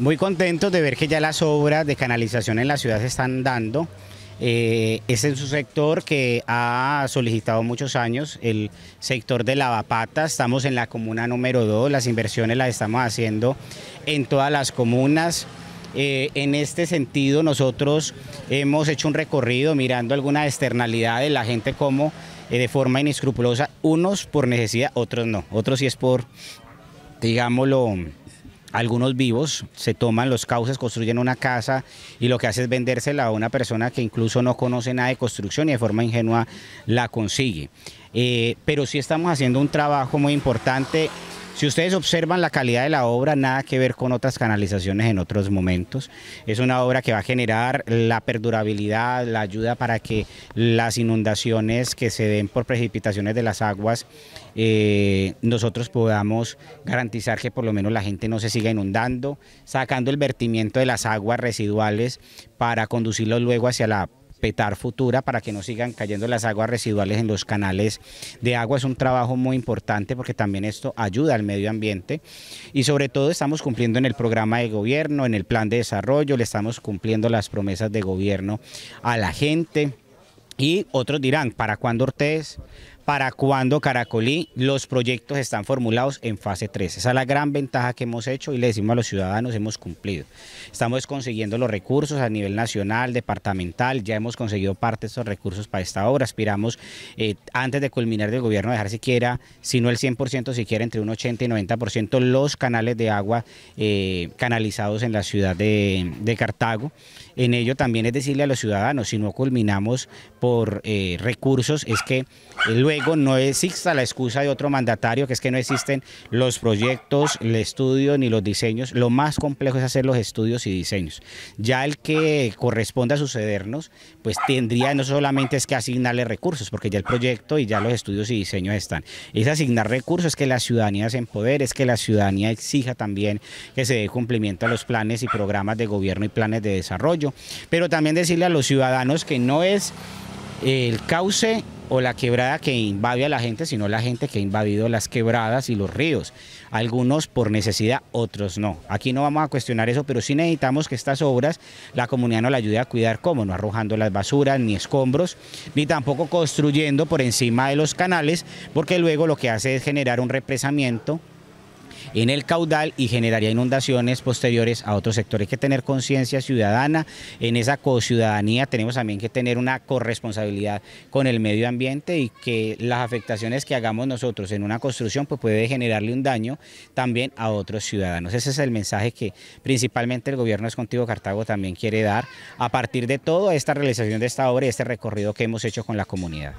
Muy contentos de ver que ya las obras de canalización en la ciudad se están dando. Eh, es en sector que ha solicitado muchos años, el sector de Lavapata. Estamos en la comuna número dos, las inversiones las estamos haciendo en todas las comunas. Eh, en este sentido, nosotros hemos hecho un recorrido mirando alguna externalidad de la gente como eh, de forma inescrupulosa, unos por necesidad, otros no, otros sí es por, digámoslo, algunos vivos, se toman los cauces, construyen una casa y lo que hace es vendérsela a una persona que incluso no conoce nada de construcción y de forma ingenua la consigue. Eh, pero sí estamos haciendo un trabajo muy importante si ustedes observan la calidad de la obra, nada que ver con otras canalizaciones en otros momentos. Es una obra que va a generar la perdurabilidad, la ayuda para que las inundaciones que se den por precipitaciones de las aguas, eh, nosotros podamos garantizar que por lo menos la gente no se siga inundando, sacando el vertimiento de las aguas residuales para conducirlos luego hacia la petar futura para que no sigan cayendo las aguas residuales en los canales de agua. Es un trabajo muy importante porque también esto ayuda al medio ambiente y sobre todo estamos cumpliendo en el programa de gobierno, en el plan de desarrollo, le estamos cumpliendo las promesas de gobierno a la gente. Y otros dirán, ¿para cuándo Ortez? para cuando Caracolí los proyectos están formulados en fase 3. Esa es la gran ventaja que hemos hecho y le decimos a los ciudadanos, hemos cumplido. Estamos consiguiendo los recursos a nivel nacional, departamental, ya hemos conseguido parte de esos recursos para esta obra. Aspiramos, eh, antes de culminar del gobierno, dejar siquiera, si no el 100%, siquiera entre un 80 y 90% los canales de agua eh, canalizados en la ciudad de, Cartago. En ello también es decirle a los ciudadanos, si no culminamos por eh, recursos, es que luego no exista la excusa de otro mandatario, que es que no existen los proyectos, el estudio ni los diseños. Lo más complejo es hacer los estudios y diseños. Ya el que corresponda a sucedernos, pues tendría no solamente es que asignarle recursos, porque ya el proyecto y ya los estudios y diseños están. Es asignar recursos, que la ciudadanía se empodere, es que la ciudadanía exija también que se dé cumplimiento a los planes y programas de gobierno y planes de desarrollo. Pero también decirle a los ciudadanos que no es el cauce o la quebrada que invade a la gente, sino la gente que ha invadido las quebradas y los ríos. Algunos por necesidad, otros no. Aquí no vamos a cuestionar eso, pero sí necesitamos que estas obras la comunidad nos la ayude a cuidar cómo, no arrojando las basuras, ni escombros, ni tampoco construyendo por encima de los canales, porque luego lo que hace es generar un represamiento en el caudal y generaría inundaciones posteriores a otros sectores. Hay que tener conciencia ciudadana, en esa cociudadanía tenemos también que tener una corresponsabilidad con el medio ambiente y que las afectaciones que hagamos nosotros en una construcción pues puede generarle un daño también a otros ciudadanos. Ese es el mensaje que principalmente el gobierno es contigo Cartago también quiere dar a partir de toda esta realización de esta obra y este recorrido que hemos hecho con la comunidad.